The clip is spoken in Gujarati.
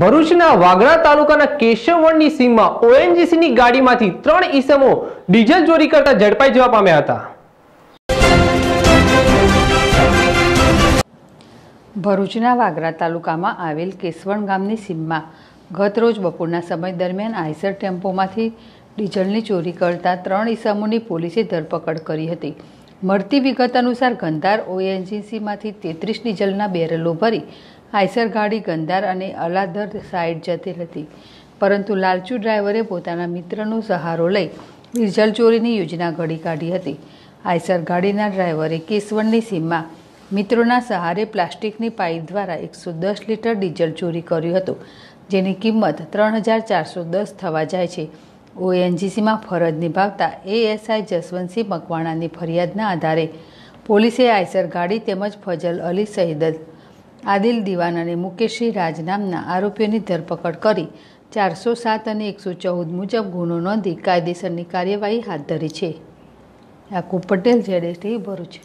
ભરૂચના વાગરા તાલુકાના કેશવવણની સીમમાં ઓએનજીસીની ગાડીમાંથી ત્રણ ઈસમો ડીઝલ ચોરી કરતા ઝડપાઈ જવા પામ્યા હતા ભરૂચના વાગરા તાલુકામાં આવેલ કેશવણ ગામની સીમમાં ગતરોજ બપોરના સમય દરમિયાન આઈસર ટેમ્પોમાંથી ડીઝલની ચોરી કરતા ત્રણ ઈસમોની પોલીસે ધરપકડ કરી હતી મળતી વિગત અનુસાર ગંધાર ઓએનજીસીમાંથી તેત્રીસ ડીઝલના બેરલો ભરી આઈસર ગાડી ગંધાર અને અલાદર સાઈડ જતી હતી પરંતુ લાલચુ ડ્રાઈવરે પોતાના મિત્રનો સહારો લઈ ડીઝલ ચોરીની યોજના ઘડી કાઢી હતી આઈસર ગાડીના ડ્રાઈવરે કેસવડની સીમમાં મિત્રોના સહારે પ્લાસ્ટિકની પાઇપ દ્વારા એકસો દસ લીટર ડીઝલ ચોરી કર્યું હતું જેની કિંમત ત્રણ હજાર ચારસો દસ થવા જાય છે ઓએનજીસીમાં ફરજ નિભાવતા એએસઆઈ જસવંતસિંહ મકવાણાની ફરિયાદના આધારે પોલીસે આઈસર ગાડી તેમજ ફજલ અલી સહિત આદિલ દિવાન અને મુકેશી રાજ નામના આરોપીઓની ધરપકડ કરી ચારસો સાત અને એકસો ચૌદ મુજબ ગુનો નોંધી કાયદેસરની કાર્યવાહી હાથ ધરી છે યાકુબ પટેલ જેડેસી ભરૂચ